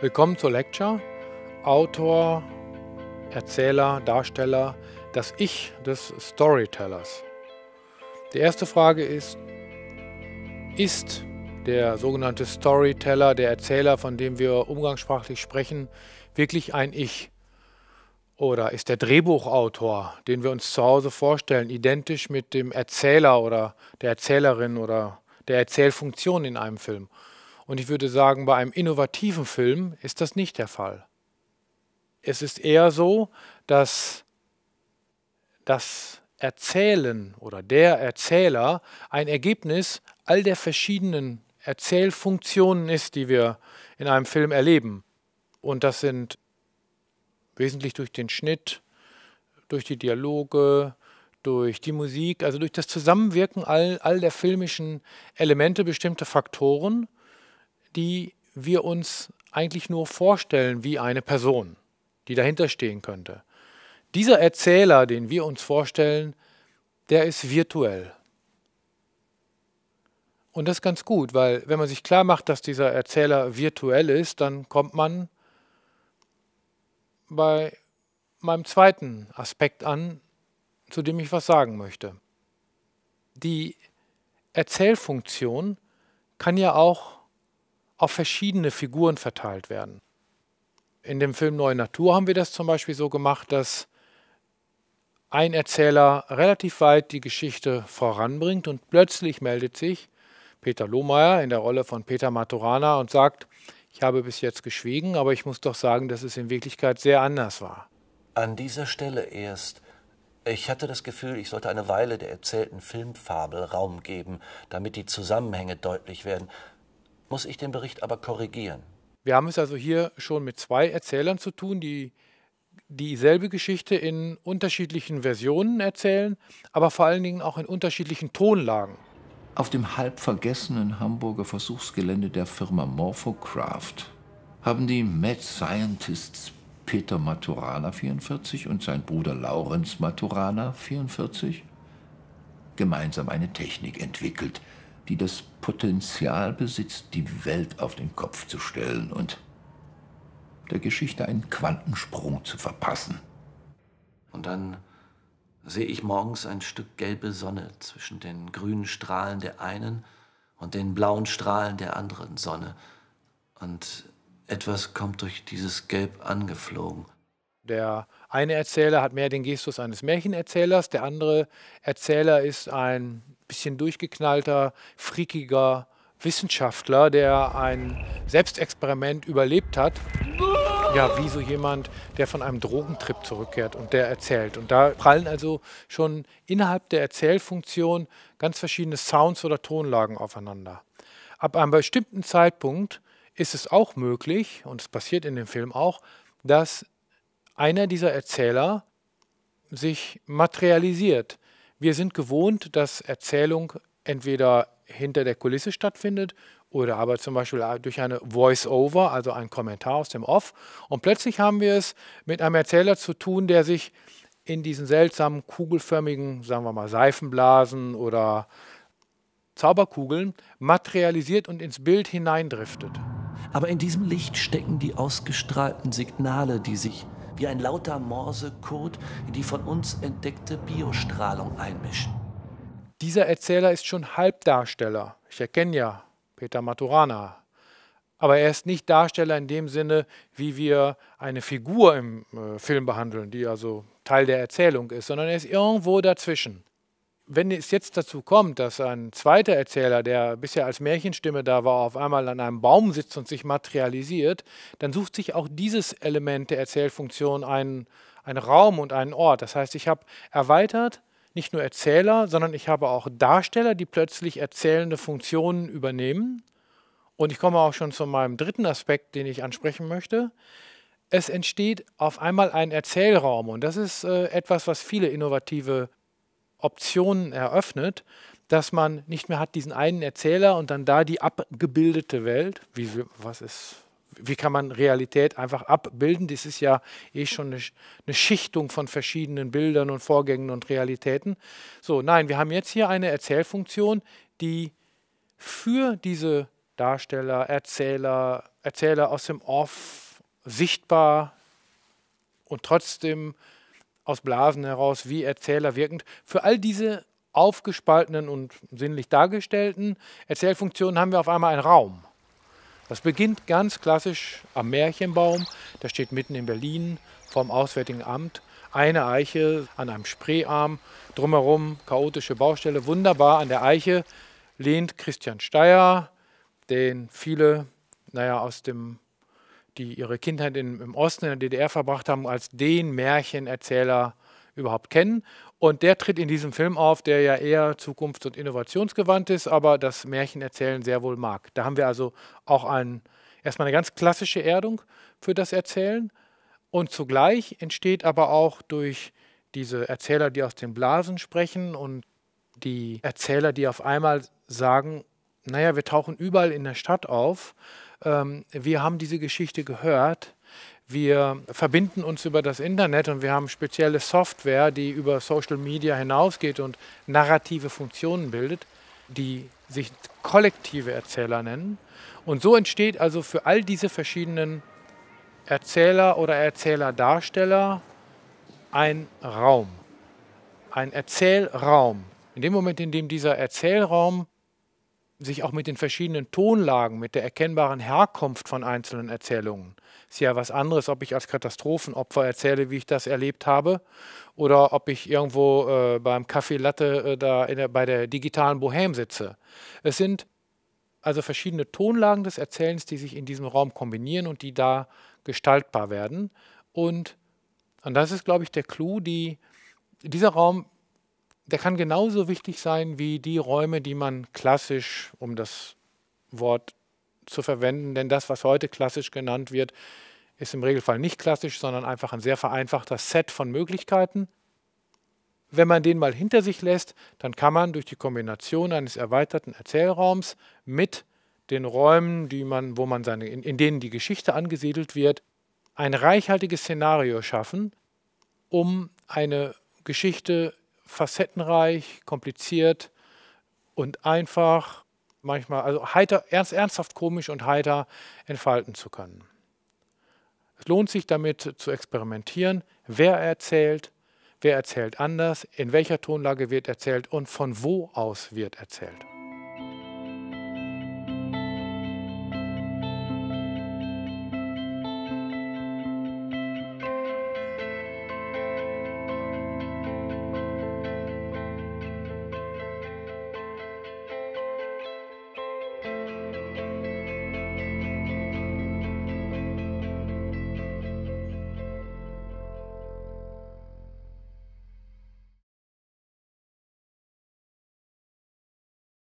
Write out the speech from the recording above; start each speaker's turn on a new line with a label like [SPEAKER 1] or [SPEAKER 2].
[SPEAKER 1] Willkommen zur Lecture. Autor, Erzähler, Darsteller, das Ich des Storytellers. Die erste Frage ist, ist der sogenannte Storyteller, der Erzähler, von dem wir umgangssprachlich sprechen, wirklich ein Ich? Oder ist der Drehbuchautor, den wir uns zu Hause vorstellen, identisch mit dem Erzähler oder der Erzählerin oder der Erzählfunktion in einem Film? Und ich würde sagen, bei einem innovativen Film ist das nicht der Fall. Es ist eher so, dass das Erzählen oder der Erzähler ein Ergebnis all der verschiedenen Erzählfunktionen ist, die wir in einem Film erleben. Und das sind wesentlich durch den Schnitt, durch die Dialoge, durch die Musik, also durch das Zusammenwirken all, all der filmischen Elemente bestimmte Faktoren die wir uns eigentlich nur vorstellen wie eine Person, die dahinter stehen könnte. Dieser Erzähler, den wir uns vorstellen, der ist virtuell. Und das ist ganz gut, weil wenn man sich klar macht, dass dieser Erzähler virtuell ist, dann kommt man bei meinem zweiten Aspekt an, zu dem ich was sagen möchte. Die Erzählfunktion kann ja auch auf verschiedene Figuren verteilt werden. In dem Film Neue Natur haben wir das zum Beispiel so gemacht, dass ein Erzähler relativ weit die Geschichte voranbringt und plötzlich meldet sich Peter Lohmeier in der Rolle von Peter Maturana und sagt, ich habe bis jetzt geschwiegen, aber ich muss doch sagen, dass es in Wirklichkeit sehr anders war. An dieser Stelle erst. Ich hatte das Gefühl, ich sollte eine Weile der erzählten Filmfabel Raum geben, damit die Zusammenhänge deutlich werden muss ich den Bericht aber korrigieren. Wir haben es also hier schon mit zwei Erzählern zu tun, die dieselbe Geschichte in unterschiedlichen Versionen erzählen, aber vor allen Dingen auch in unterschiedlichen Tonlagen. Auf dem halb vergessenen Hamburger Versuchsgelände der Firma Morphocraft haben die Mad Scientists Peter Maturana 44 und sein Bruder Laurenz Maturana 44 gemeinsam eine Technik entwickelt, die das Potenzial besitzt, die Welt auf den Kopf zu stellen und der Geschichte einen Quantensprung zu verpassen. Und dann sehe ich morgens ein Stück gelbe Sonne zwischen den grünen Strahlen der einen und den blauen Strahlen der anderen Sonne. Und etwas kommt durch dieses Gelb angeflogen. Der eine Erzähler hat mehr den Gestus eines Märchenerzählers, der andere Erzähler ist ein bisschen durchgeknallter, frikiger Wissenschaftler, der ein Selbstexperiment überlebt hat. Ja, wie so jemand, der von einem Drogentrip zurückkehrt und der erzählt. Und da prallen also schon innerhalb der Erzählfunktion ganz verschiedene Sounds oder Tonlagen aufeinander. Ab einem bestimmten Zeitpunkt ist es auch möglich, und es passiert in dem Film auch, dass einer dieser Erzähler sich materialisiert. Wir sind gewohnt, dass Erzählung entweder hinter der Kulisse stattfindet oder aber zum Beispiel durch eine Voice-Over, also einen Kommentar aus dem Off. Und plötzlich haben wir es mit einem Erzähler zu tun, der sich in diesen seltsamen kugelförmigen, sagen wir mal, Seifenblasen oder Zauberkugeln materialisiert und ins Bild hineindriftet. Aber in diesem Licht stecken die ausgestrahlten Signale, die sich wie ein lauter Morsecode in die von uns entdeckte Biostrahlung einmischen. Dieser Erzähler ist schon Halbdarsteller. Ich erkenne ja Peter Maturana. Aber er ist nicht Darsteller in dem Sinne, wie wir eine Figur im äh, Film behandeln, die also Teil der Erzählung ist, sondern er ist irgendwo dazwischen wenn es jetzt dazu kommt, dass ein zweiter Erzähler, der bisher als Märchenstimme da war, auf einmal an einem Baum sitzt und sich materialisiert, dann sucht sich auch dieses Element der Erzählfunktion einen, einen Raum und einen Ort. Das heißt, ich habe erweitert nicht nur Erzähler, sondern ich habe auch Darsteller, die plötzlich erzählende Funktionen übernehmen. Und ich komme auch schon zu meinem dritten Aspekt, den ich ansprechen möchte es entsteht auf einmal ein Erzählraum und das ist äh, etwas, was viele innovative Optionen eröffnet, dass man nicht mehr hat diesen einen Erzähler und dann da die abgebildete Welt. Wie, was ist, wie kann man Realität einfach abbilden? Das ist ja eh schon eine, eine Schichtung von verschiedenen Bildern und Vorgängen und Realitäten. So, nein, wir haben jetzt hier eine Erzählfunktion, die für diese Darsteller, Erzähler, Erzähler aus dem Off sichtbar und trotzdem aus Blasen heraus wie Erzähler wirkend. Für all diese aufgespaltenen und sinnlich dargestellten Erzählfunktionen haben wir auf einmal einen Raum. Das beginnt ganz klassisch am Märchenbaum. Der steht mitten in Berlin vom Auswärtigen Amt. Eine Eiche an einem Spreearm, drumherum chaotische Baustelle. Wunderbar an der Eiche lehnt Christian Steyer, den viele naja, aus dem die ihre Kindheit in, im Osten in der DDR verbracht haben, als den Märchenerzähler überhaupt kennen. Und der tritt in diesem Film auf, der ja eher zukunfts- und innovationsgewandt ist, aber das Märchenerzählen sehr wohl mag. Da haben wir also auch ein, erstmal eine ganz klassische Erdung für das Erzählen. Und zugleich entsteht aber auch durch diese Erzähler, die aus den Blasen sprechen und die Erzähler, die auf einmal sagen, naja, wir tauchen überall in der Stadt auf ähm, wir haben diese Geschichte gehört, wir verbinden uns über das Internet und wir haben spezielle Software, die über Social Media hinausgeht und narrative Funktionen bildet, die sich kollektive Erzähler nennen. Und so entsteht also für all diese verschiedenen Erzähler oder Erzählerdarsteller ein Raum, ein Erzählraum. In dem Moment, in dem dieser Erzählraum sich auch mit den verschiedenen Tonlagen, mit der erkennbaren Herkunft von einzelnen Erzählungen. Ist ja was anderes, ob ich als Katastrophenopfer erzähle, wie ich das erlebt habe, oder ob ich irgendwo äh, beim Café Latte äh, da der, bei der digitalen Bohème sitze. Es sind also verschiedene Tonlagen des Erzählens, die sich in diesem Raum kombinieren und die da gestaltbar werden. Und, und das ist, glaube ich, der Clou, die, dieser Raum der kann genauso wichtig sein wie die Räume, die man klassisch, um das Wort zu verwenden, denn das, was heute klassisch genannt wird, ist im Regelfall nicht klassisch, sondern einfach ein sehr vereinfachter Set von Möglichkeiten. Wenn man den mal hinter sich lässt, dann kann man durch die Kombination eines erweiterten Erzählraums mit den Räumen, die man, wo man seine, in, in denen die Geschichte angesiedelt wird, ein reichhaltiges Szenario schaffen, um eine Geschichte facettenreich, kompliziert und einfach, manchmal, also heiter, ernst, ernsthaft komisch und heiter entfalten zu können. Es lohnt sich damit zu experimentieren, wer erzählt, wer erzählt anders, in welcher Tonlage wird erzählt und von wo aus wird erzählt.